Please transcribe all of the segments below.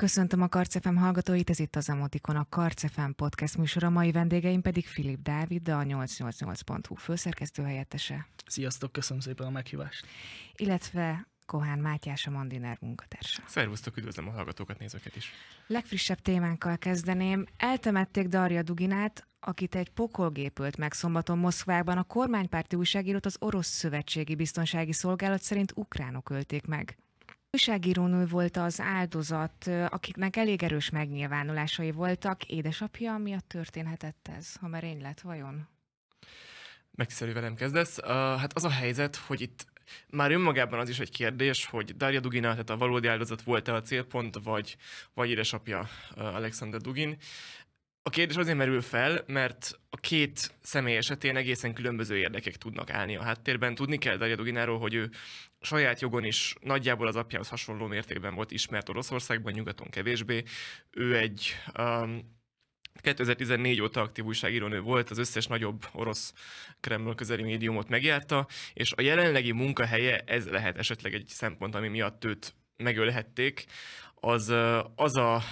Köszöntöm a Karcefem hallgatóit, ez itt az Emotikon, a Karcefem podcast műsora, mai vendégeim pedig Filip Dávid, a 888.hu főszerkesztő helyettese. Sziasztok, köszönöm szépen a meghívást. Illetve Kohán Mátyás, a Mandiner munkatársa. Szervusztok, üdvözlöm a hallgatókat, nézőket is. Legfrissebb témánkkal kezdeném. Eltemették Darja Duginát, akit egy pokolgép ölt meg szombaton Moszkvában. A kormánypárti újságírót az Orosz Szövetségi Biztonsági Szolgálat szerint ukránok ölték meg. Újságírónő volt az áldozat, akiknek elég erős megnyilvánulásai voltak. Édesapja, miatt történhetett ez merény lett, vajon? Megszerű velem kezdesz. Uh, hát az a helyzet, hogy itt már önmagában az is egy kérdés, hogy Daria Dugina, tehát a valódi áldozat volt-e a célpont, vagy, vagy édesapja Alexander Dugin. A kérdés azért merül fel, mert a két személy esetén egészen különböző érdekek tudnak állni a háttérben. Tudni kell Darja Dugináról, hogy ő saját jogon is nagyjából az apjához hasonló mértékben volt ismert Oroszországban, nyugaton kevésbé. Ő egy um, 2014 óta aktív újságírónő volt, az összes nagyobb orosz Kreml közeli médiumot megjárta, és a jelenlegi munkahelye, ez lehet esetleg egy szempont, ami miatt őt megölhették, az, uh, az a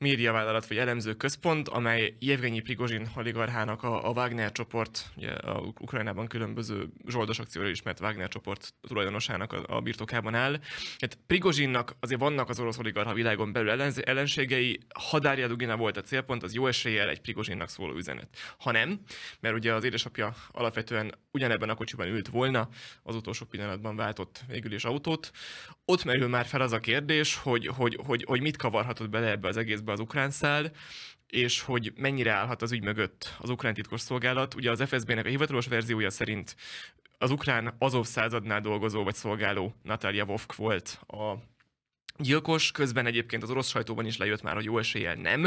médiavállalat vagy elemző központ, amely Jevgenyi Prigozsin oligarchának a, a Wagner csoport, ugye a Ukrajnában különböző zsoldos akcióra ismert Wagner csoport tulajdonosának a, a birtokában áll. Hát Prigozsinnak azért vannak az orosz oligarha világon belül ellen, ellenségei, Hadárja Dugina volt a célpont, az jó eséllyel egy Prigozsinnak szóló üzenet. Ha nem, mert ugye az édesapja alapvetően ugyanebben a kocsiban ült volna, az utolsó pillanatban váltott végül is autót, ott merül már fel az a kérdés, hogy, hogy, hogy, hogy mit kavarhatott bele ebbe az egészbe az ukrán szál, és hogy mennyire állhat az ügy mögött az ukrán szolgálat. Ugye az FSB-nek a hivatalos verziója szerint az ukrán Azov századnál dolgozó vagy szolgáló Natalia Vovk volt a gyilkos, közben egyébként az orosz sajtóban is lejött már, hogy jó eséllyel nem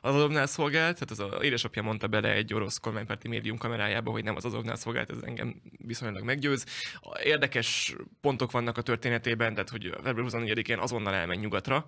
az azovnál szolgált, tehát az a édesapja mondta bele egy orosz kormánypárti médium kamerájába, hogy nem az azovnál szolgált, ez engem viszonylag meggyőz. Érdekes pontok vannak a történetében, tehát hogy február 24-én azonnal elment nyugatra,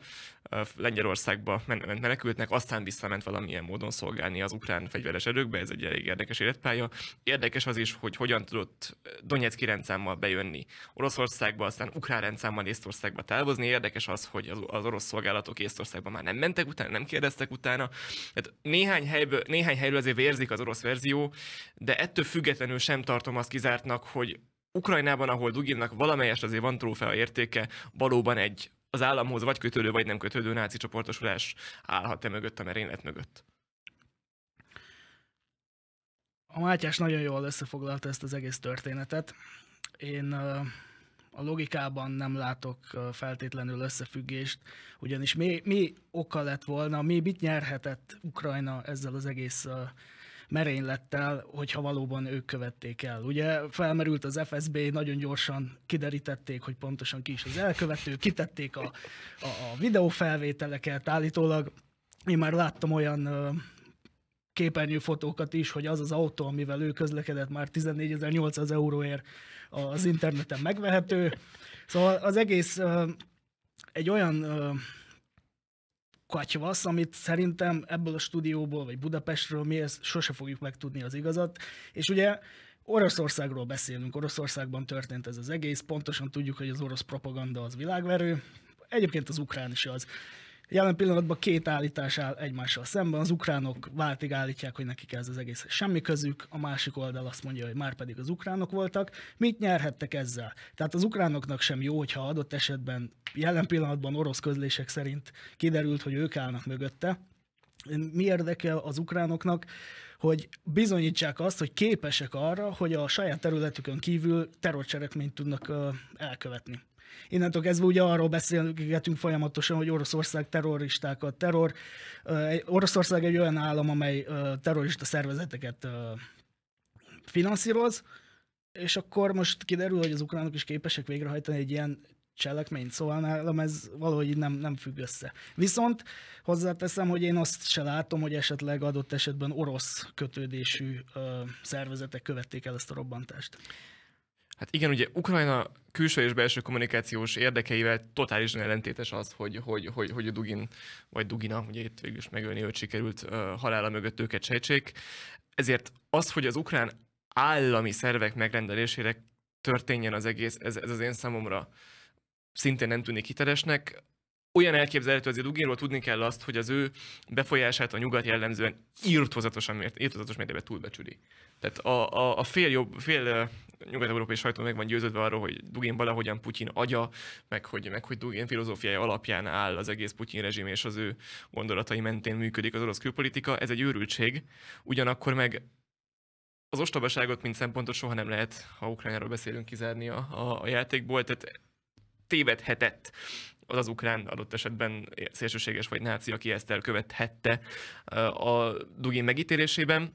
Lengyelországba ment menekültnek, aztán visszament valamilyen módon szolgálni az ukrán fegyveres erőkbe, ez egy elég érdekes életpálya. Érdekes az is, hogy hogyan tudott Donetszki rendszámmal bejönni Oroszországba, aztán ukrán rendszámmal Észtországba távozni. Érdekes az, hogy az orosz szolgálatok Észtországban már nem mentek utána, nem kérdeztek utána. Hát néhány, helyből, néhány helyről azért vérzik az orosz verzió, de ettől függetlenül sem tartom azt kizártnak, hogy Ukrajnában, ahol Duginnak valamelyest azért van trófea értéke, valóban egy az államhoz vagy kötődő, vagy nem kötődő náci csoportosulás állhat-e mögött a merénylet mögött. A Mátyás nagyon jól összefoglalta ezt az egész történetet. Én uh a logikában nem látok feltétlenül összefüggést, ugyanis mi, mi oka lett volna, mi mit nyerhetett Ukrajna ezzel az egész merénylettel, hogyha valóban ők követték el. Ugye felmerült az FSB, nagyon gyorsan kiderítették, hogy pontosan ki is az elkövető, kitették a, a, a videófelvételeket, állítólag én már láttam olyan képernyőfotókat is, hogy az az autó, amivel ő közlekedett, már 14.800 euróért az interneten megvehető. Szóval az egész egy olyan katyvasz, amit szerintem ebből a stúdióból, vagy Budapestről mi ezt sose fogjuk megtudni az igazat. És ugye Oroszországról beszélünk, Oroszországban történt ez az egész, pontosan tudjuk, hogy az orosz propaganda az világverő, egyébként az ukrán is az. Jelen pillanatban két állítás áll egymással szemben. Az ukránok váltig állítják, hogy nekik ez az egész semmi közük, a másik oldal azt mondja, hogy már pedig az ukránok voltak. Mit nyerhettek ezzel? Tehát az ukránoknak sem jó, hogyha adott esetben jelen pillanatban orosz közlések szerint kiderült, hogy ők állnak mögötte. Mi érdekel az ukránoknak, hogy bizonyítsák azt, hogy képesek arra, hogy a saját területükön kívül terrorcselekményt tudnak elkövetni. Innentől kezdve ugye arról beszélgetünk folyamatosan, hogy Oroszország terroristákat, terror. Oroszország egy olyan állam, amely terrorista szervezeteket finanszíroz, és akkor most kiderül, hogy az ukránok is képesek végrehajtani egy ilyen cselekményt, szóval nálam ez valahogy nem, nem függ össze. Viszont hozzáteszem, hogy én azt se látom, hogy esetleg adott esetben orosz kötődésű ö, szervezetek követték el ezt a robbantást. Hát igen, ugye Ukrajna külső és belső kommunikációs érdekeivel totálisan ellentétes az, hogy, hogy, hogy, hogy a Dugin, vagy Dugina, ugye itt végül is megölni őt sikerült, uh, halála mögött őket sejtsék. Ezért az, hogy az ukrán állami szervek megrendelésére történjen az egész, ez, ez az én számomra szintén nem tűnik hitelesnek. Olyan elképzelhető azért Duginról tudni kell azt, hogy az ő befolyását a nyugat jellemzően írtozatosan mért, írtozatos mértében túlbecsüli. Tehát a, a, a fél, jobb, fél nyugat-európai sajtó meg van győződve arról, hogy Dugin valahogyan Putyin agya, meg hogy, meg hogy Dugin filozófiája alapján áll az egész Putyin rezsim, és az ő gondolatai mentén működik az orosz külpolitika. Ez egy őrültség. Ugyanakkor meg az ostobaságot, mint szempontot soha nem lehet, ha Ukrajnáról beszélünk, kizárni a, a, a játékból. Tehát tévedhetett az az ukrán adott esetben szélsőséges vagy náci, aki ezt elkövethette a Dugin megítélésében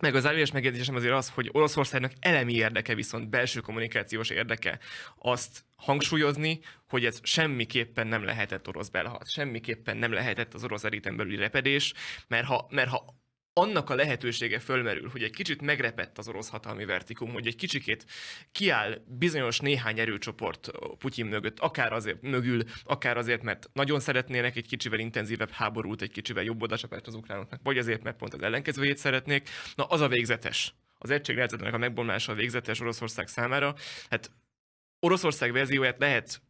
meg az elvés megjegyzésem azért az, hogy Oroszországnak elemi érdeke, viszont belső kommunikációs érdeke azt hangsúlyozni, hogy ez semmiképpen nem lehetett orosz belhat, semmiképpen nem lehetett az orosz eriten belüli repedés, mert ha, mert ha annak a lehetősége fölmerül, hogy egy kicsit megrepett az orosz hatalmi vertikum, hogy egy kicsikét kiáll bizonyos néhány erőcsoport Putyin mögött, akár azért mögül, akár azért, mert nagyon szeretnének egy kicsivel intenzívebb háborút, egy kicsivel jobb odacsapást az ukránoknak, vagy azért, mert pont az ellenkezőjét szeretnék, na az a végzetes. Az egységrendezetnek a megbomlása a végzetes Oroszország számára. Hát Oroszország verzióját lehet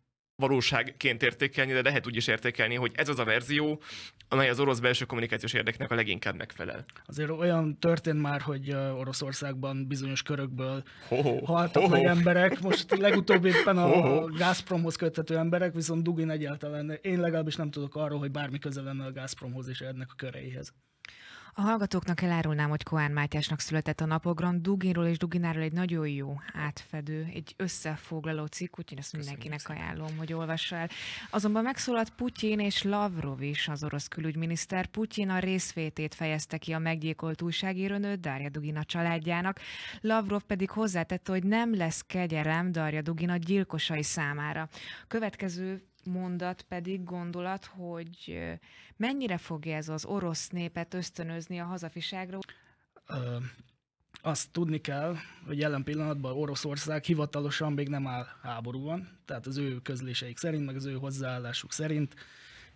valóságként értékelni, de lehet úgy is értékelni, hogy ez az a verzió, amely az orosz belső kommunikációs érdeknek a leginkább megfelel. Azért olyan történt már, hogy Oroszországban bizonyos körökből Ho-ho. haltak Ho-ho. meg emberek, most legutóbb éppen a Ho-ho. Gazpromhoz köthető emberek, viszont Dugin egyáltalán, én legalábbis nem tudok arról, hogy bármi közel lenne a Gazpromhoz és ennek a köreihez. A hallgatóknak elárulnám, hogy Koán Mátyásnak született a napogram. Duginról és Dugináról egy nagyon jó átfedő, egy összefoglaló cikk, úgyhogy ezt mindenkinek Köszönöm ajánlom, hogy olvassa el. Azonban megszólalt Putyin és Lavrov is, az orosz külügyminiszter. Putyin a részvétét fejezte ki a meggyilkolt újságírónő Darja Dugina családjának, Lavrov pedig hozzátette, hogy nem lesz kegyelem Darja Dugina gyilkosai számára. Következő mondat pedig gondolat, hogy mennyire fogja ez az orosz népet ösztönözni a hazafiságra? azt tudni kell, hogy jelen pillanatban Oroszország hivatalosan még nem áll háborúban, tehát az ő közléseik szerint, meg az ő hozzáállásuk szerint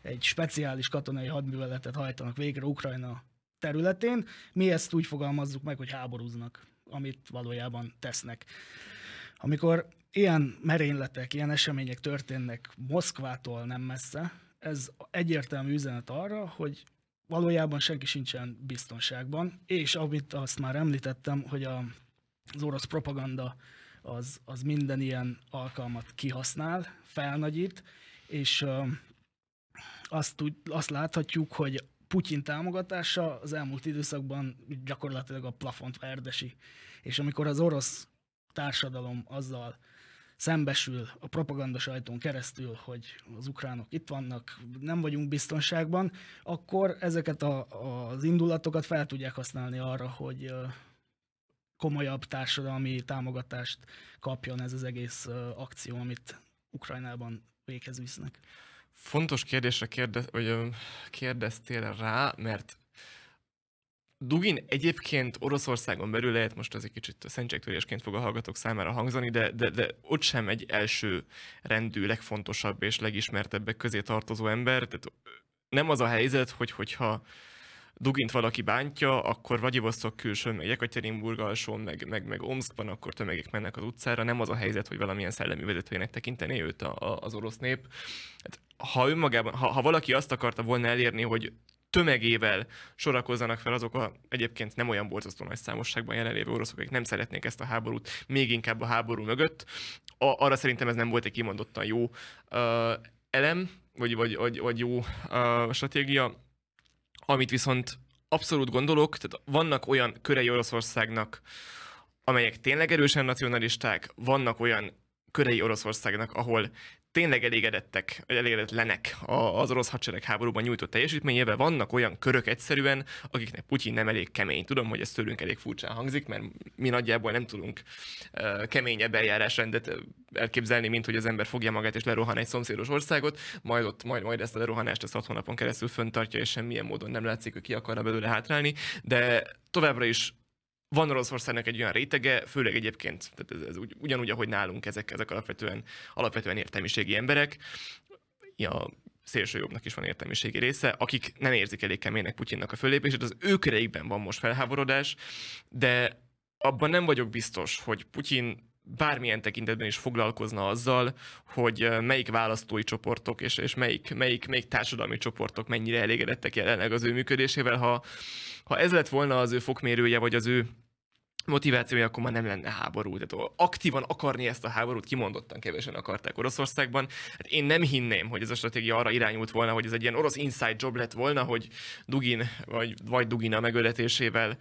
egy speciális katonai hadműveletet hajtanak végre Ukrajna területén. Mi ezt úgy fogalmazzuk meg, hogy háborúznak, amit valójában tesznek. Amikor ilyen merényletek, ilyen események történnek Moszkvától nem messze, ez egyértelmű üzenet arra, hogy valójában senki sincsen biztonságban, és amit azt már említettem, hogy a, az orosz propaganda az, az minden ilyen alkalmat kihasznál, felnagyít, és azt, tud, azt láthatjuk, hogy Putyin támogatása az elmúlt időszakban gyakorlatilag a plafont verdesi. És amikor az orosz társadalom azzal szembesül a propaganda sajtón keresztül, hogy az ukránok itt vannak, nem vagyunk biztonságban, akkor ezeket a, az indulatokat fel tudják használni arra, hogy komolyabb társadalmi támogatást kapjon ez az egész akció, amit Ukrajnában véghez visznek. Fontos kérdésre kérdez, vagy kérdeztél rá, mert Dugin egyébként Oroszországon belül lehet, most az egy kicsit szentségtörésként fog a hallgatók számára hangzani, de, de, de ott sem egy első rendű, legfontosabb és legismertebbek közé tartozó ember. Tehát nem az a helyzet, hogy hogyha Dugint valaki bántja, akkor Vagyivosztok külsőn, meg Jekaterinburg alsón, meg, meg, meg Omskban, akkor tömegek mennek az utcára. Nem az a helyzet, hogy valamilyen szellemi vezetőjének tekinteni őt a, a, az orosz nép. Hát, ha önmagában, ha, ha valaki azt akarta volna elérni, hogy tömegével sorakozzanak fel azok a egyébként nem olyan borzasztó nagy számosságban jelenlévő oroszok, akik nem szeretnék ezt a háborút, még inkább a háború mögött. A, arra szerintem ez nem volt egy kimondottan jó uh, elem, vagy, vagy, vagy, vagy jó uh, stratégia, amit viszont abszolút gondolok, tehát vannak olyan körei Oroszországnak, amelyek tényleg erősen nacionalisták, vannak olyan körei Oroszországnak, ahol tényleg elégedettek, elégedetlenek az orosz hadsereg háborúban nyújtott teljesítményével. Vannak olyan körök egyszerűen, akiknek Putyin nem elég kemény. Tudom, hogy ez tőlünk elég furcsán hangzik, mert mi nagyjából nem tudunk keményebb eljárásrendet elképzelni, mint hogy az ember fogja magát és lerohan egy szomszédos országot, majd ott majd, majd ezt a lerohanást ezt hat hónapon keresztül föntartja, és semmilyen módon nem látszik, hogy ki akarna belőle hátrálni, de továbbra is van Oroszországnak egy olyan rétege, főleg egyébként, tehát ez, ez ugyanúgy, ahogy nálunk ezek, ezek alapvetően, alapvetően értelmiségi emberek, ja, jobbnak is van értelmiségi része, akik nem érzik elég keménynek Putyinnak a fölépését, az ő köreikben van most felháborodás, de abban nem vagyok biztos, hogy Putyin bármilyen tekintetben is foglalkozna azzal, hogy melyik választói csoportok és, és melyik, melyik, melyik társadalmi csoportok mennyire elégedettek jelenleg az ő működésével. Ha, ha ez lett volna az ő fokmérője, vagy az ő motivációja, akkor már nem lenne háború. Tehát aktívan akarni ezt a háborút, kimondottan kevesen akarták Oroszországban. Hát én nem hinném, hogy ez a stratégia arra irányult volna, hogy ez egy ilyen orosz inside job lett volna, hogy Dugin vagy, vagy Dugina megöletésével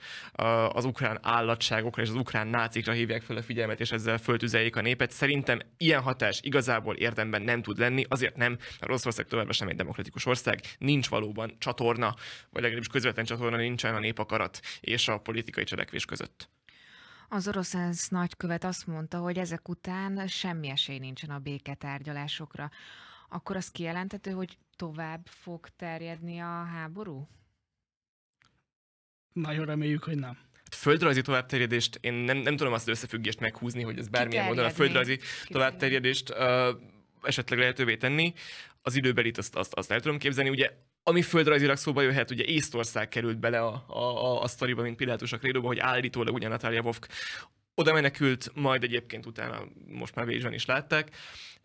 az ukrán állatságokra és az ukrán nácikra hívják fel a figyelmet, és ezzel föltüzeljék a népet. Szerintem ilyen hatás igazából érdemben nem tud lenni, azért nem, mert Oroszország továbbra sem egy demokratikus ország, nincs valóban csatorna, vagy legalábbis közvetlen csatorna nincsen a népakarat és a politikai cselekvés között. Az orosz nagykövet azt mondta, hogy ezek után semmi esély nincsen a béketárgyalásokra. Akkor az kijelenthető, hogy tovább fog terjedni a háború? Nagyon reméljük, hogy nem földrajzi továbbterjedést, én nem, nem tudom azt az összefüggést meghúzni, hogy ez bármilyen módon a földrajzi továbbterjedést uh, esetleg lehetővé tenni. Az időbelit azt, azt, azt el tudom képzelni. Ugye ami földrajzilag szóba jöhet, ugye Észtország került bele a, a, a, a sztoriba, mint Pilátus a Krédóba, hogy állítólag ugye Natália Vovk oda menekült, majd egyébként utána most már Vézsben is látták.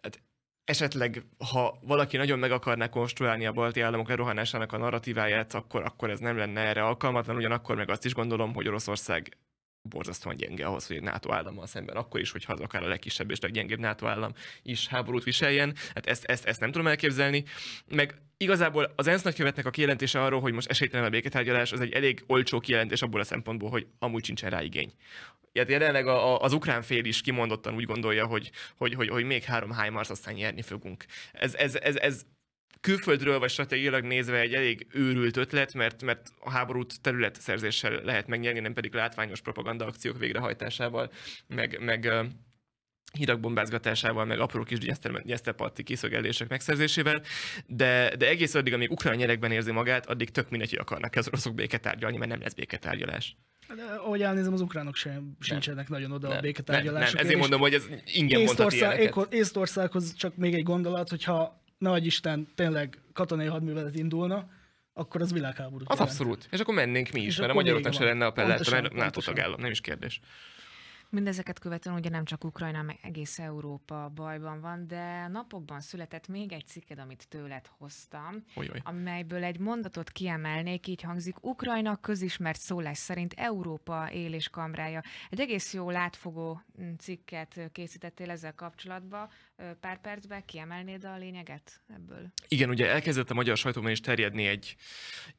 Hát esetleg, ha valaki nagyon meg akarná konstruálni a balti államok lerohanásának a narratíváját, akkor, akkor ez nem lenne erre alkalmatlan, ugyanakkor meg azt is gondolom, hogy Oroszország borzasztóan gyenge ahhoz, hogy egy NATO állammal szemben, akkor is, hogyha az akár a legkisebb és leggyengébb NATO állam is háborút viseljen. Hát ezt, ezt, ezt nem tudom elképzelni. Meg igazából az ENSZ nagykövetnek a kijelentése arról, hogy most esélytelen a béketárgyalás, az egy elég olcsó kijelentés abból a szempontból, hogy amúgy sincsen rá igény. Hát jelenleg a, a, az ukrán fél is kimondottan úgy gondolja, hogy, hogy, hogy, hogy még három HIMARS aztán nyerni fogunk. Ez, ez, ez, ez külföldről vagy stratégiailag nézve egy elég őrült ötlet, mert, mert a háborút területszerzéssel lehet megnyerni, nem pedig látványos propaganda akciók végrehajtásával, meg, meg hírak bombázgatásával, meg apró kis gyesztepatti kiszögelések megszerzésével, de, de egész addig, amíg ukrán nyerekben érzi magát, addig tök mindegy, hogy akarnak az oroszok béketárgyalni, mert nem lesz béketárgyalás. Hát, de, ahogy elnézem, az ukránok sem sincsenek nagyon oda nem. a béketárgyalásokért. Nem, nem, ezért mondom, hogy ez ingyen Észtország, mondhat Észtországhoz csak még egy gondolat, hogyha nagy Isten tényleg katonai hadművelet indulna, akkor az világháború. Az abszolút. És akkor mennénk mi is, mert a magyaroknak se lenne a pellet, mert NATO tagállam, nem is kérdés. Mindezeket követően ugye nem csak Ukrajna, meg egész Európa bajban van, de napokban született még egy cikked, amit tőled hoztam, Olyoj. amelyből egy mondatot kiemelnék, így hangzik, Ukrajna közismert szólás szerint Európa él és kamrája. Egy egész jó látfogó mm, cikket készítettél ezzel kapcsolatban, pár percbe kiemelnéd a lényeget ebből? Igen, ugye elkezdett a magyar sajtóban is terjedni egy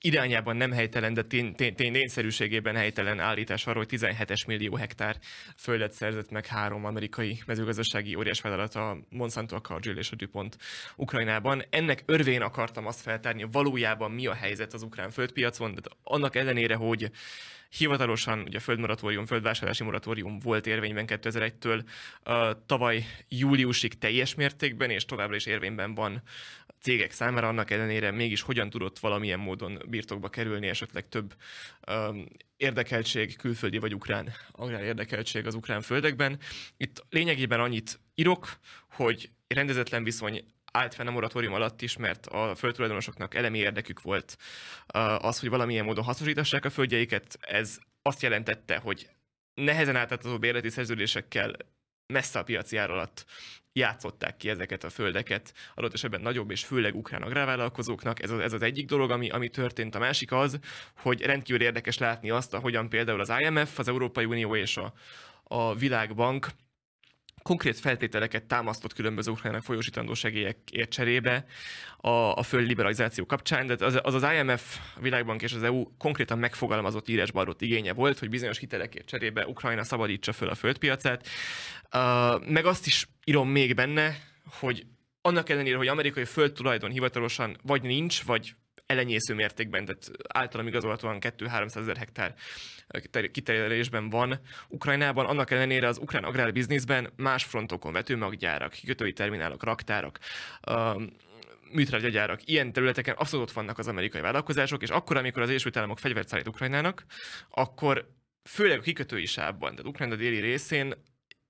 irányában nem helytelen, de tény, tény, tényszerűségében helytelen állítás arról, hogy 17-es millió hektár földet szerzett meg három amerikai mezőgazdasági vállalat, a Monsanto, a Cargill és a DuPont Ukrajnában. Ennek örvén akartam azt feltárni, valójában mi a helyzet az ukrán földpiacon, de annak ellenére, hogy Hivatalosan ugye a földmoratórium, földvásárlási moratórium volt érvényben 2001-től, tavaly júliusig teljes mértékben, és továbbra is érvényben van cégek számára, annak ellenére mégis hogyan tudott valamilyen módon birtokba kerülni esetleg több um, érdekeltség, külföldi vagy ukrán agrár érdekeltség az ukrán földekben. Itt lényegében annyit írok, hogy rendezetlen viszony állt fenn a moratórium alatt is, mert a földtulajdonosoknak elemi érdekük volt uh, az, hogy valamilyen módon hasznosítassák a földjeiket. Ez azt jelentette, hogy nehezen átadható bérleti szerződésekkel messze a piaci ár alatt játszották ki ezeket a földeket, adott esetben nagyobb és főleg ukrán agrárvállalkozóknak. Ez az, ez az egyik dolog, ami, ami történt. A másik az, hogy rendkívül érdekes látni azt, ahogyan például az IMF, az Európai Unió és a, a Világbank konkrét feltételeket támasztott különböző ukrajnának folyósítandó segélyekért cserébe a, a föld liberalizáció kapcsán, de az, az az IMF, a Világbank és az EU konkrétan megfogalmazott írásbarot igénye volt, hogy bizonyos hitelekért cserébe Ukrajna szabadítsa föl a földpiacát. Uh, meg azt is írom még benne, hogy annak ellenére, hogy amerikai földtulajdon hivatalosan vagy nincs, vagy elenyésző mértékben, tehát általam igazolhatóan 2-300 ezer hektár kiterjedelésben van Ukrajnában, annak ellenére az ukrán agrárbizniszben más frontokon vetőmaggyárak, kikötői terminálok, raktárak, műtrágyagyárak, ilyen területeken abszolút ott vannak az amerikai vállalkozások, és akkor, amikor az Egyesült Államok fegyvert szállít Ukrajnának, akkor főleg a kikötői sávban, tehát Ukrajna déli részén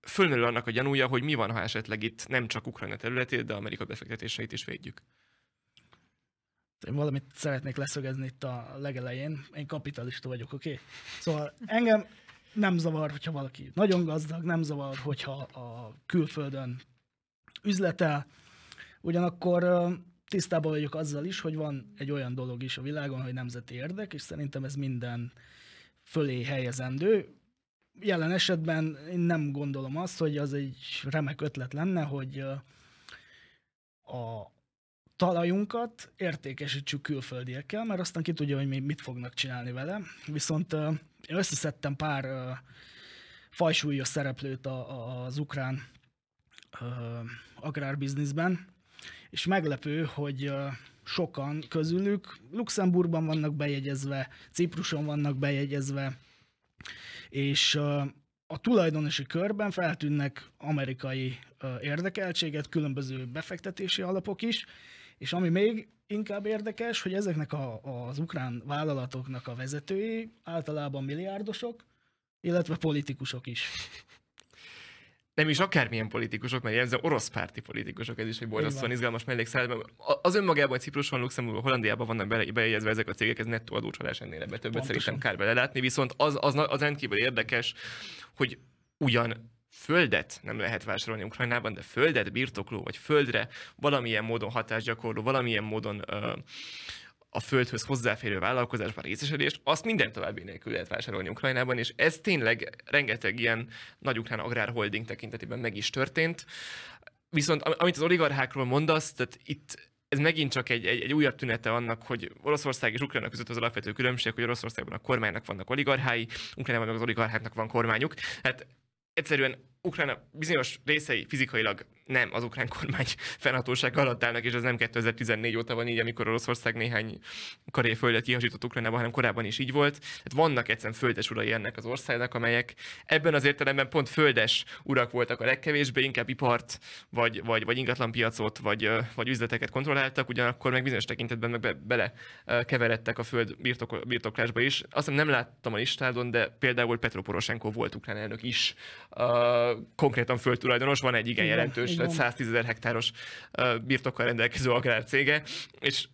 fölmerül annak a gyanúja, hogy mi van, ha esetleg itt nem csak Ukrajna területét, de Amerika befektetéseit is védjük én valamit szeretnék leszögezni itt a legelején. Én kapitalista vagyok, oké? Okay? Szóval engem nem zavar, hogyha valaki nagyon gazdag, nem zavar, hogyha a külföldön üzletel. Ugyanakkor tisztában vagyok azzal is, hogy van egy olyan dolog is a világon, hogy nemzeti érdek, és szerintem ez minden fölé helyezendő. Jelen esetben én nem gondolom azt, hogy az egy remek ötlet lenne, hogy a, talajunkat értékesítsük külföldiekkel, mert aztán ki tudja, hogy mit fognak csinálni vele. Viszont én összeszedtem pár fajsúlyos szereplőt a, az ukrán agrárbizniszben, és meglepő, hogy sokan közülük Luxemburgban vannak bejegyezve, Cipruson vannak bejegyezve, és a tulajdonosi körben feltűnnek amerikai érdekeltséget, különböző befektetési alapok is, és ami még inkább érdekes, hogy ezeknek a, az ukrán vállalatoknak a vezetői általában milliárdosok, illetve politikusok is. Nem is akármilyen politikusok, mert jelző orosz párti politikusok, ez is egy borzasztóan izgalmas mellékszállam. Az önmagában, hogy Cipruson, Luxemburg, Hollandiában vannak bele, bejegyezve ezek a cégek, ez nettó adócsalás ennél ebbe többet Pontosan. szerintem kár belelátni, viszont az, az, az rendkívül érdekes, hogy ugyan földet nem lehet vásárolni Ukrajnában, de földet birtokló, vagy földre valamilyen módon hatás gyakorló, valamilyen módon ö, a földhöz hozzáférő vállalkozásban részesedést, azt minden további nélkül lehet vásárolni Ukrajnában, és ez tényleg rengeteg ilyen nagy ukrán agrárholding tekintetében meg is történt. Viszont amit az oligarchákról mondasz, tehát itt ez megint csak egy, egy, egy újabb tünete annak, hogy Oroszország és Ukrajna között az alapvető különbség, hogy Oroszországban a kormánynak vannak oligarchái, Ukrajnában meg az oligarcháknak van kormányuk. Hát egyszerűen Ukrajna bizonyos részei fizikailag nem, az ukrán kormány fennhatóság alatt állnak, és ez nem 2014 óta van így, amikor Oroszország néhány karé földet kihasított Ukrajnába, hanem korábban is így volt. Tehát vannak egyszerűen földes urai ennek az országnak, amelyek ebben az értelemben pont földes urak voltak a legkevésbé, inkább ipart, vagy, vagy, vagy ingatlanpiacot, vagy, vagy üzleteket kontrolláltak, ugyanakkor meg bizonyos tekintetben meg be, bele keveredtek a föld birtok, birtoklásba is. Azt nem láttam a listádon, de például Petro Poroshenko volt ukrán elnök is. Uh, konkrétan földtulajdonos, van egy igen jelentős vagy 110 ezer hektáros birtokkal rendelkező agrárcége, és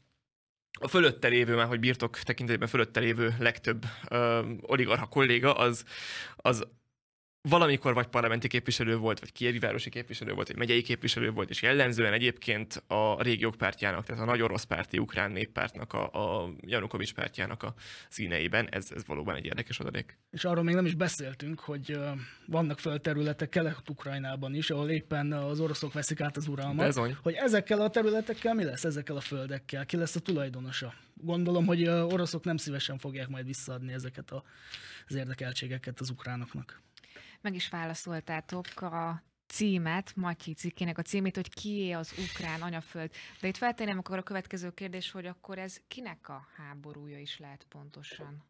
a fölötte lévő, már hogy birtok tekintetében fölötte lévő legtöbb ö, oligarha kolléga, az, az valamikor vagy parlamenti képviselő volt, vagy kievi városi képviselő volt, vagy megyei képviselő volt, és jellemzően egyébként a régiók pártjának, tehát a nagy orosz párti ukrán néppártnak, a, a Janukovics pártjának a színeiben. Ez, ez valóban egy érdekes adalék. És arról még nem is beszéltünk, hogy vannak földterületek Kelet-Ukrajnában is, ahol éppen az oroszok veszik át az uralmat. Bezony. Hogy ezekkel a területekkel mi lesz, ezekkel a földekkel, ki lesz a tulajdonosa? Gondolom, hogy oroszok nem szívesen fogják majd visszaadni ezeket az érdekeltségeket az ukránoknak meg is válaszoltátok a címet, Matyi cikkének a címét, hogy kié az ukrán anyaföld. De itt feltennem akkor a következő kérdés, hogy akkor ez kinek a háborúja is lehet pontosan?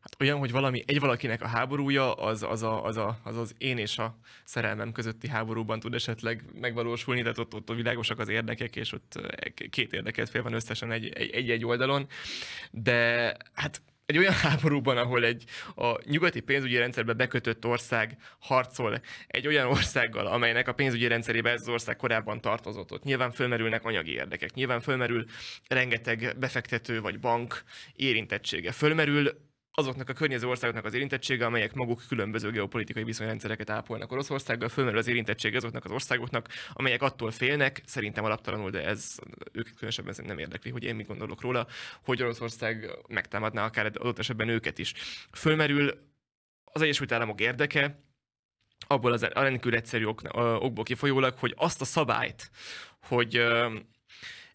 Hát olyan, hogy valami egy valakinek a háborúja, az az, a, az, a, az, az én és a szerelmem közötti háborúban tud esetleg megvalósulni, tehát ott, ott, ott világosak az érdekek, és ott eh, két érdeket fél van összesen egy-egy oldalon. De hát egy olyan háborúban, ahol egy a nyugati pénzügyi rendszerbe bekötött ország harcol egy olyan országgal, amelynek a pénzügyi rendszerébe ez az ország korábban tartozott. Ott nyilván fölmerülnek anyagi érdekek, nyilván fölmerül rengeteg befektető vagy bank érintettsége, fölmerül azoknak a környező országoknak az érintettsége, amelyek maguk különböző geopolitikai viszonyrendszereket ápolnak Oroszországgal, fölmerül az érintettsége azoknak az országoknak, amelyek attól félnek, szerintem alaptalanul, de ez őket különösebben nem érdekli, hogy én mit gondolok róla, hogy Oroszország megtámadná akár adott esetben őket is. Fölmerül az Egyesült Államok érdeke, abból az a rendkívül egyszerű ok, okból kifolyólag, hogy azt a szabályt, hogy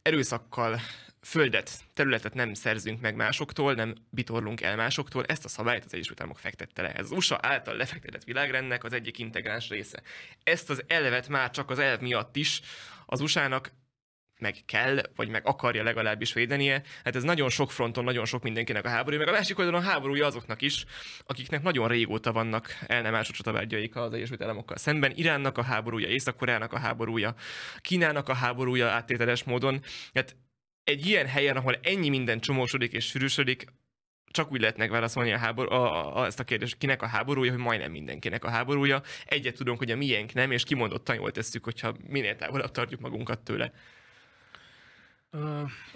erőszakkal földet, területet nem szerzünk meg másoktól, nem bitorlunk el másoktól, ezt a szabályt az Egyesült Államok fektette le. Ez az USA által lefektetett világrendnek az egyik integráns része. Ezt az elvet már csak az elv miatt is az USA-nak meg kell, vagy meg akarja legalábbis védenie. Hát ez nagyon sok fronton, nagyon sok mindenkinek a háború, meg a másik oldalon a háborúja azoknak is, akiknek nagyon régóta vannak el nem csatavágyaik az Egyesült Államokkal szemben. Iránnak a háborúja, észak a háborúja, Kínának a háborúja áttételes módon. Hát egy ilyen helyen, ahol ennyi minden csomósodik és sűrűsödik, csak úgy lehetnek válaszolni a háború, a, a, a, ezt a kérdést, kinek a háborúja, hogy majdnem mindenkinek a háborúja. Egyet tudunk, hogy a miénk nem, és kimondottan jól tesszük, hogyha minél távolabb tartjuk magunkat tőle.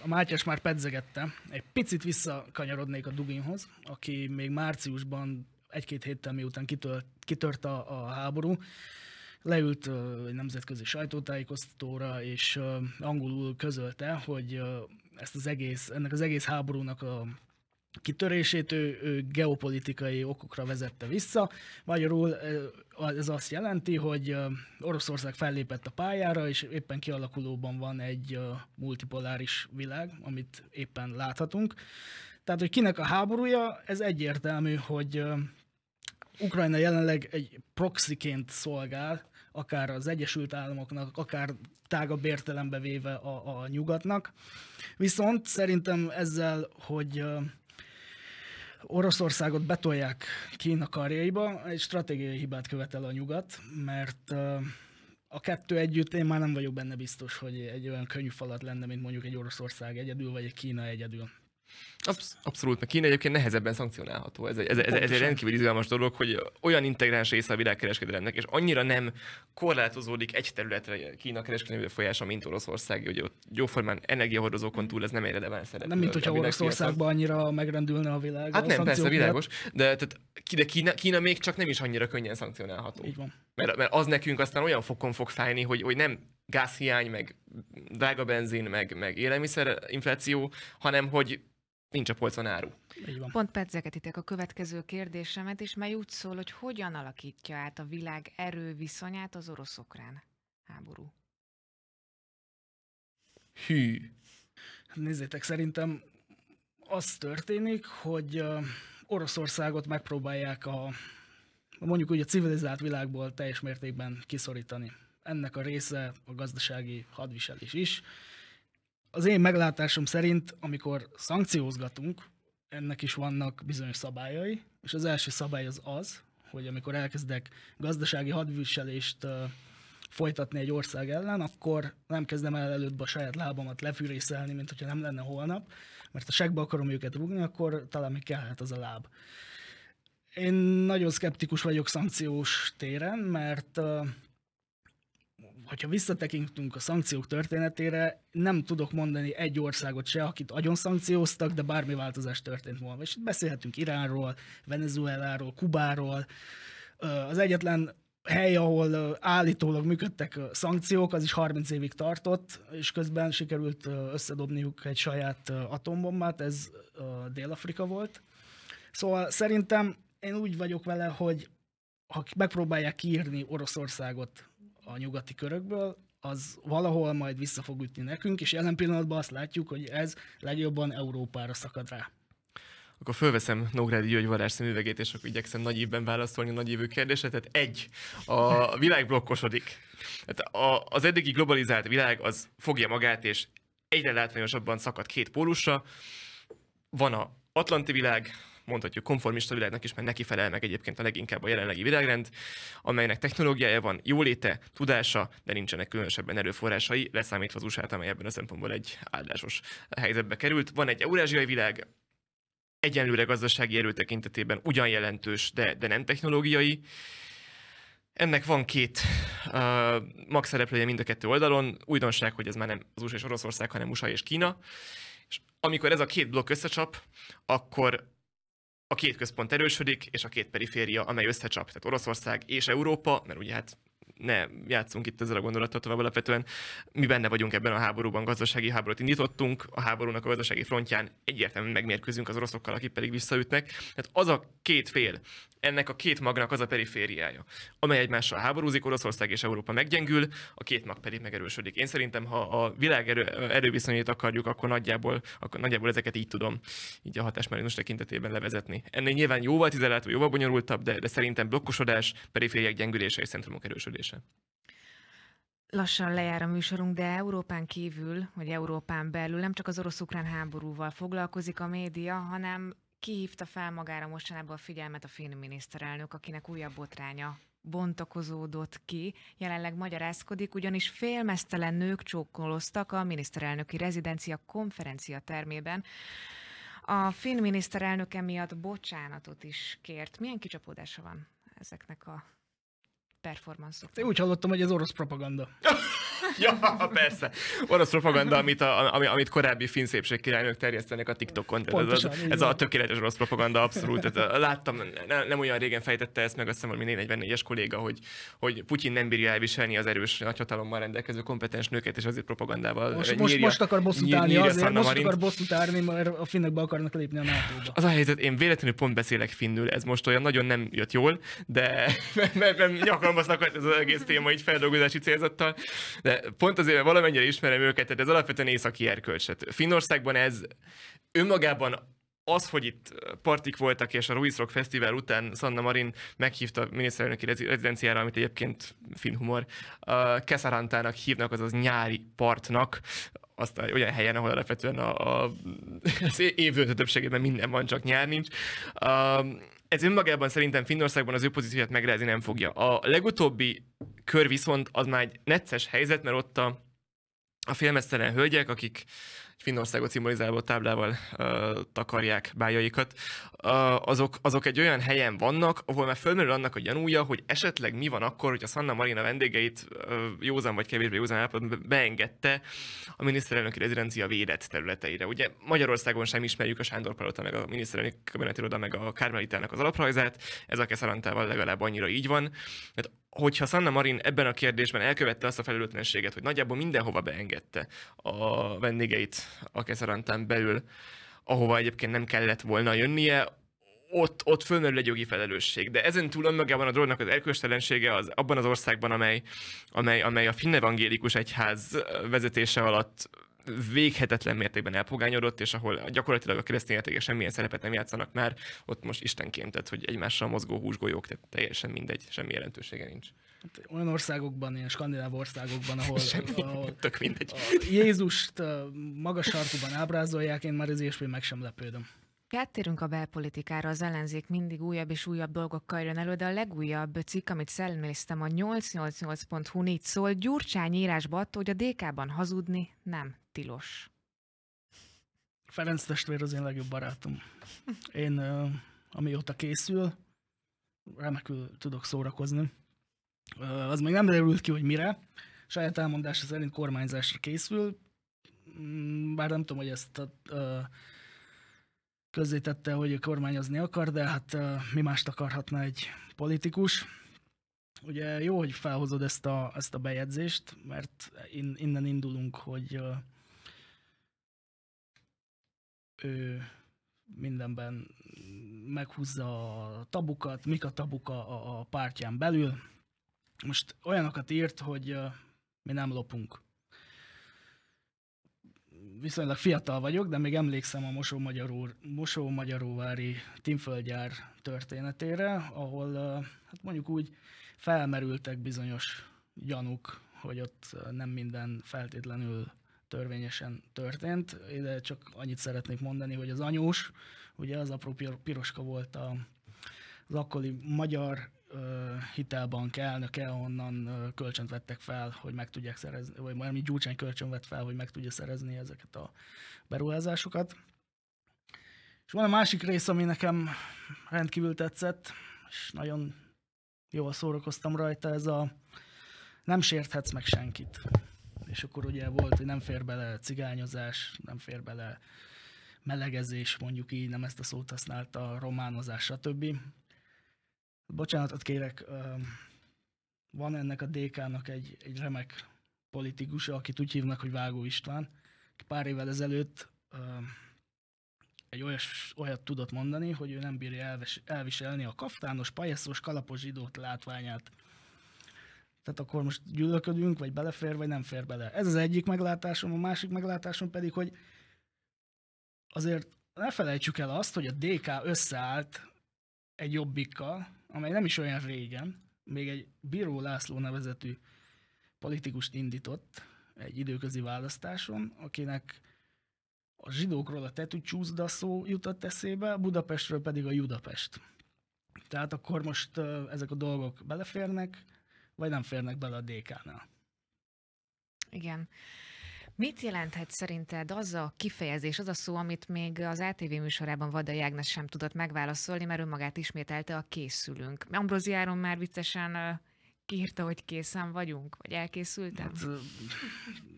A Mátyás már pedzegette. Egy picit visszakanyarodnék a Duginhoz, aki még márciusban egy-két héttel miután kitört, kitört a, a háború, leült egy nemzetközi sajtótájékoztatóra, és angolul közölte, hogy ezt az egész, ennek az egész háborúnak a kitörését ő, ő geopolitikai okokra vezette vissza. Magyarul ez azt jelenti, hogy Oroszország fellépett a pályára, és éppen kialakulóban van egy multipoláris világ, amit éppen láthatunk. Tehát, hogy kinek a háborúja, ez egyértelmű, hogy Ukrajna jelenleg egy proxiként szolgál akár az Egyesült Államoknak, akár tágabb értelembe véve a, a nyugatnak. Viszont szerintem ezzel, hogy Oroszországot betolják Kína karjaiba, egy stratégiai hibát követel a nyugat, mert a kettő együtt én már nem vagyok benne biztos, hogy egy olyan könnyű falat lenne, mint mondjuk egy Oroszország egyedül, vagy egy Kína egyedül. Absz- abszolút, meg Kína egyébként nehezebben szankcionálható. Ez egy, ez, ez, ez egy rendkívül izgalmas dolog, hogy olyan integráns része a világkereskedelemnek, és annyira nem korlátozódik egy területre Kína kereskedelmi folyása, mint Oroszország, hogy ott jóformán energiahordozókon túl ez nem egy releváns szerep. Nem, mint hogyha Oroszországban annyira megrendülne a világ. Hát a nem, persze, világos, de, tehát, de Kína, Kína még csak nem is annyira könnyen szankcionálható. Így van. Mert, mert az nekünk aztán olyan fokon fog fájni, hogy, hogy nem gázhiány, meg drága benzin, meg, meg élelmiszer infláció, hanem hogy nincs a polcon áru. Pont pedzegetitek a következő kérdésemet és mely úgy szól, hogy hogyan alakítja át a világ erőviszonyát az orosz-ukrán háború. Hű. Hát nézzétek, szerintem az történik, hogy Oroszországot megpróbálják a mondjuk úgy a civilizált világból teljes mértékben kiszorítani. Ennek a része a gazdasági hadviselés is az én meglátásom szerint, amikor szankciózgatunk, ennek is vannak bizonyos szabályai, és az első szabály az az, hogy amikor elkezdek gazdasági hadviselést folytatni egy ország ellen, akkor nem kezdem el előbb a saját lábamat lefűrészelni, mint hogyha nem lenne holnap, mert ha segbe akarom őket rúgni, akkor talán még kellhet az a láb. Én nagyon szkeptikus vagyok szankciós téren, mert uh, hogyha visszatekintünk a szankciók történetére, nem tudok mondani egy országot se, akit agyon szankcióztak, de bármi változás történt volna. És itt beszélhetünk Iránról, Venezueláról, Kubáról. Az egyetlen hely, ahol állítólag működtek szankciók, az is 30 évig tartott, és közben sikerült összedobniuk egy saját atombombát, ez Dél-Afrika volt. Szóval szerintem én úgy vagyok vele, hogy ha megpróbálják kiírni Oroszországot a nyugati körökből, az valahol majd vissza fog ütni nekünk, és jelen pillanatban azt látjuk, hogy ez legjobban Európára szakad rá. Akkor fölveszem Nógrádi György varázs szemüvegét, és akkor igyekszem nagy évben válaszolni a nagy évő kérdésre. Tehát egy, a világ blokkosodik. Tehát a, az eddigi globalizált világ az fogja magát, és egyre látványosabban szakad két pólusra. Van a Atlanti világ, mondhatjuk konformista világnak is, mert neki felel meg egyébként a leginkább a jelenlegi világrend, amelynek technológiája van, jóléte, tudása, de nincsenek különösebben erőforrásai, leszámítva az usa amely ebben a szempontból egy áldásos helyzetbe került. Van egy eurázsiai világ, egyenlőre gazdasági erő tekintetében ugyan jelentős, de, de nem technológiai. Ennek van két uh, max szereplője mind a kettő oldalon. Újdonság, hogy ez már nem az USA és Oroszország, hanem USA és Kína. És amikor ez a két blokk összecsap, akkor a két központ erősödik, és a két periféria, amely összecsap, tehát Oroszország és Európa, mert ugye hát ne játszunk itt ezzel a gondolattal tovább alapvetően. Mi benne vagyunk ebben a háborúban, gazdasági háborút indítottunk, a háborúnak a gazdasági frontján egyértelműen megmérkőzünk az oroszokkal, akik pedig visszaütnek. Tehát az a két fél, ennek a két magnak az a perifériája, amely egymással háborúzik, Oroszország és Európa meggyengül, a két mag pedig megerősödik. Én szerintem, ha a világ erő, erőviszonyait akarjuk, akkor nagyjából, akkor nagyjából ezeket így tudom így a hatásmechanizmus tekintetében levezetni. Ennél nyilván jóval tizelát, jóval bonyolultabb, de, de szerintem blokkosodás, perifériák gyengülése és centrumok erősödése természetesen. Lassan lejár a műsorunk, de Európán kívül, vagy Európán belül nem csak az orosz-ukrán háborúval foglalkozik a média, hanem kihívta fel magára mostanában a figyelmet a finn miniszterelnök, akinek újabb botránya bontakozódott ki, jelenleg magyarázkodik, ugyanis félmeztelen nők csókoloztak a miniszterelnöki rezidencia konferencia termében. A finn miniszterelnöke miatt bocsánatot is kért. Milyen kicsapódása van ezeknek a performanszok. Úgy hallottam, hogy ez orosz propaganda. ja, persze. Orosz propaganda, amit, a, ami, amit korábbi finn szépségkirálynők terjesztenek a TikTokon. Pontosan, ez, az, ez a tökéletes orosz propaganda, abszolút. a láttam, nem, nem olyan régen fejtette ezt meg, azt hiszem, hogy 44-es kolléga, hogy, hogy Putyin nem bírja elviselni az erős nagyhatalommal rendelkező kompetens nőket, és azért propagandával. Most, nyírja, most, most akar bosszút állni, nyírja azért, most Marint. akar bosszút állni, mert a finnek be akarnak lépni a nato Az a helyzet, én véletlenül pont beszélek finnül, ez most olyan nagyon nem jött jól, de mert, mert, mert nyakam karambasz lett ez az egész téma így feldolgozási célzattal, de pont azért, mert valamennyire ismerem őket, tehát ez alapvetően északi erkölcset. Finnországban ez önmagában az, hogy itt partik voltak, és a Ruiz Rock Fesztivál után Sanna Marin meghívta a miniszterelnöki rezidenciára, amit egyébként humor, a Kesarantának hívnak, azaz nyári partnak, azt olyan helyen, ahol alapvetően a, a, az évdöntő többségében minden van, csak nyár nincs ez önmagában szerintem Finnországban az ő pozícióját megrázni nem fogja. A legutóbbi kör viszont az már egy necces helyzet, mert ott a, a félmeztelen hölgyek, akik Finnországot szimbolizáló táblával ö, takarják bájaikat, ö, azok, azok egy olyan helyen vannak, ahol már fölmerül annak a gyanúja, hogy esetleg mi van akkor, hogy a Sanna Marina vendégeit ö, józan vagy kevésbé józan állapotban beengedte a miniszterelnöki rezidencia védett területeire. Ugye Magyarországon sem ismerjük a Sándor Palota, meg a miniszterelnök kabinetiroda, meg a Kármelitának az alaprajzát, ez a Keszarantával legalább annyira így van. Mert hát hogyha Sanna Marin ebben a kérdésben elkövette azt a felelőtlenséget, hogy nagyjából mindenhova beengedte a vendégeit a Keszarántán belül, ahova egyébként nem kellett volna jönnie, ott, ott fölmerül egy jogi felelősség. De ezen túl önmagában a drognak az erkölcstelensége az abban az országban, amely, amely, amely a finnevangélikus egyház vezetése alatt véghetetlen mértékben elpogányodott, és ahol gyakorlatilag a keresztény értékek semmilyen szerepet nem játszanak már, ott most istenként, tehát hogy egymással mozgó húsgolyók, tehát teljesen mindegy, semmi jelentősége nincs. Hát olyan országokban, ilyen skandináv országokban, ahol, Semmi, ahol tök mindegy. Jézust magas sarkúban ábrázolják, én már az ilyesmi meg sem lepődöm. Kettérünk a belpolitikára, az ellenzék mindig újabb és újabb dolgokkal jön elő, de a legújabb cikk, amit szelmésztem, a 888.hu így szól Gyurcsány írásba attól, hogy a DK-ban hazudni nem tilos? Ferenc testvér az én legjobb barátom. Én, amióta készül, remekül tudok szórakozni. Az még nem derült ki, hogy mire. Saját elmondása szerint kormányzásra készül, mm, bár nem tudom, hogy ezt a, a, közzétette, hogy kormányozni akar, de hát mi mást akarhatna egy politikus. Ugye jó, hogy felhozod ezt a, ezt a bejegyzést, mert in, innen indulunk, hogy ő mindenben meghúzza a tabukat, mik a tabuk a, a pártján belül. Most olyanokat írt, hogy mi nem lopunk. Viszonylag fiatal vagyok, de még emlékszem a Mosó-Magyaróvári Timföldgyár történetére, ahol hát mondjuk úgy felmerültek bizonyos gyanúk, hogy ott nem minden feltétlenül törvényesen történt, ide csak annyit szeretnék mondani, hogy az anyós, ugye az apró piroska volt a, az akkori magyar hitelbank elnöke, onnan kölcsönt vettek fel, hogy meg tudják szerezni, vagy valami gyúcsány kölcsön vett fel, hogy meg tudja szerezni ezeket a beruházásokat. És van a másik rész, ami nekem rendkívül tetszett, és nagyon jól szórakoztam rajta, ez a nem sérthetsz meg senkit. És akkor ugye volt, hogy nem fér bele cigányozás, nem fér bele melegezés, mondjuk így, nem ezt a szót használta, románozás, stb. Bocsánatot kérek, van ennek a DK-nak egy, egy remek politikusa, akit úgy hívnak, hogy Vágó István, aki pár évvel ezelőtt egy olyas, olyat tudott mondani, hogy ő nem bírja elviselni a kaftános, pajeszos, kalapos zsidót látványát. Tehát akkor most gyűlöködünk, vagy belefér, vagy nem fér bele. Ez az egyik meglátásom, a másik meglátásom pedig, hogy azért ne felejtsük el azt, hogy a DK összeállt egy jobbikkal, amely nem is olyan régen, még egy Bíró László nevezetű politikust indított egy időközi választáson, akinek a zsidókról a tetű csúszda szó jutott eszébe, Budapestről pedig a Judapest. Tehát akkor most ezek a dolgok beleférnek, vagy nem férnek bele a DK-nál. Igen. Mit jelenthet szerinted az a kifejezés, az a szó, amit még az ATV műsorában Vada Jágnes sem tudott megválaszolni, mert önmagát ismételte a készülünk. Áron már viccesen kiírta, hogy készen vagyunk, vagy elkészültem? Hát,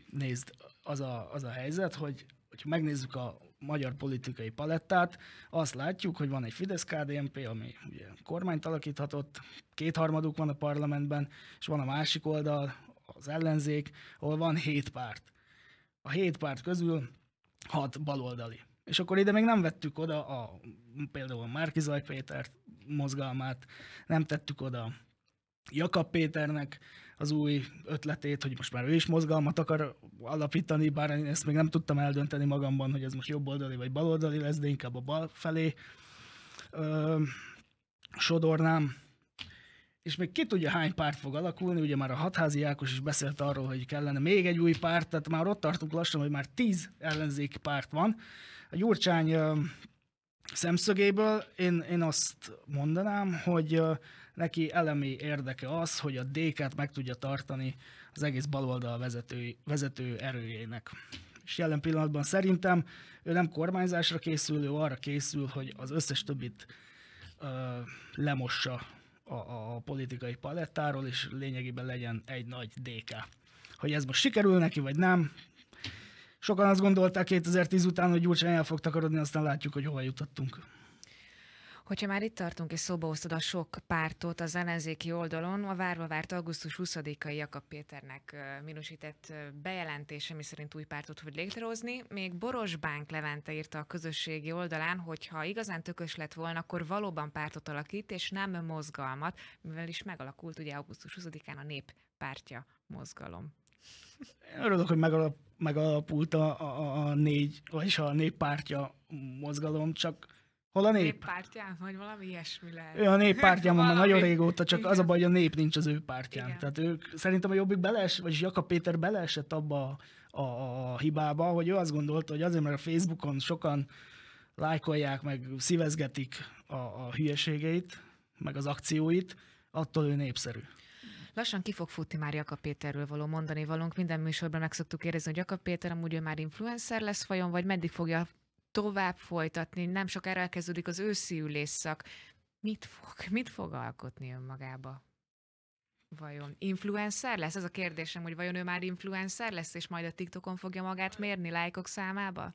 nézd, az a, az a helyzet, hogy ha megnézzük a, magyar politikai palettát, azt látjuk, hogy van egy Fidesz-KDNP, ami ugye kormányt alakíthatott, kétharmaduk van a parlamentben, és van a másik oldal, az ellenzék, ahol van hét párt. A hét párt közül hat baloldali. És akkor ide még nem vettük oda a, például a Márkizaj Péter mozgalmát, nem tettük oda Jakab Péternek az új ötletét, hogy most már ő is mozgalmat akar alapítani, bár én ezt még nem tudtam eldönteni magamban, hogy ez most jobboldali vagy baloldali lesz, de inkább a bal felé ö, sodornám. És még ki tudja, hány párt fog alakulni, ugye már a hatházi Ákos is beszélt arról, hogy kellene még egy új párt, tehát már ott tartunk lassan, hogy már tíz ellenzéki párt van. A Gyurcsány ö, szemszögéből én, én azt mondanám, hogy ö, neki elemi érdeke az, hogy a DK-t meg tudja tartani az egész baloldal vezető, vezető erőjének. És jelen pillanatban szerintem ő nem kormányzásra készül, ő arra készül, hogy az összes többit ö, lemossa a, a politikai palettáról, és lényegében legyen egy nagy DK. Hogy ez most sikerül neki, vagy nem, Sokan azt gondolták 2010 után, hogy Gyurcsány el fog takarodni, aztán látjuk, hogy hova jutottunk. Hogyha már itt tartunk és szóba hoztad a sok pártot az ellenzéki oldalon, a várva várt augusztus 20-ai Jakab Péternek minősített bejelentése, mi szerint új pártot fog létrehozni, még Boros Bánk Levente írta a közösségi oldalán, hogy ha igazán tökös lett volna, akkor valóban pártot alakít, és nem mozgalmat, mivel is megalakult ugye augusztus 20-án a nép pártja mozgalom. Örülök, hogy megalap, megalapult a, a, a négy, vagyis a néppártja mozgalom, csak Hol a nép? Néppártyán, vagy valami ilyesmi lehet. Ő a néppártyán van már nagyon régóta, csak Igen. az a baj, hogy a nép nincs az ő pártján. Igen. Tehát ők, szerintem a Jobbik beles, vagyis Jakab Péter beleesett abba a, a, a hibába, hogy ő azt gondolta, hogy azért, mert a Facebookon sokan lájkolják, meg szívezgetik a, a hülyeségeit, meg az akcióit, attól ő népszerű. Lassan ki fog futni már Jakab Péterről való mondani valónk. Minden műsorban meg szoktuk érezni, hogy Jakab Péter amúgy ő már influencer lesz vajon, vagy meddig fogja tovább folytatni, nem sokára elkezdődik az őszi ülésszak. Mit fog, mit fog alkotni önmagába? Vajon influencer lesz? Ez a kérdésem, hogy vajon ő már influencer lesz, és majd a TikTokon fogja magát mérni lájkok számába?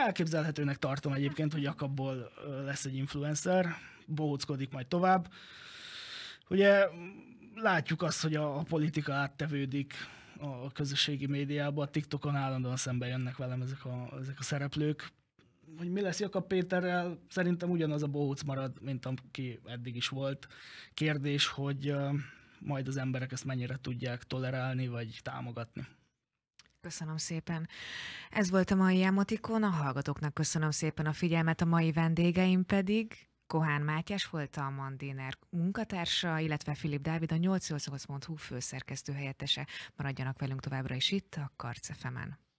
Elképzelhetőnek tartom egyébként, hogy Jakabból lesz egy influencer, bohóckodik majd tovább. Ugye látjuk azt, hogy a, a politika áttevődik a közösségi médiába, a TikTokon állandóan szembe jönnek velem ezek a, ezek a szereplők, hogy mi lesz Jakab Péterrel, szerintem ugyanaz a bohóc marad, mint aki eddig is volt. Kérdés, hogy majd az emberek ezt mennyire tudják tolerálni, vagy támogatni. Köszönöm szépen. Ez volt a mai Emotikon, a hallgatóknak köszönöm szépen a figyelmet, a mai vendégeim pedig Kohán Mátyás volt a Mandiner munkatársa, illetve Filip Dávid a 888.hu főszerkesztő helyettese. Maradjanak velünk továbbra is itt a Karcefemen.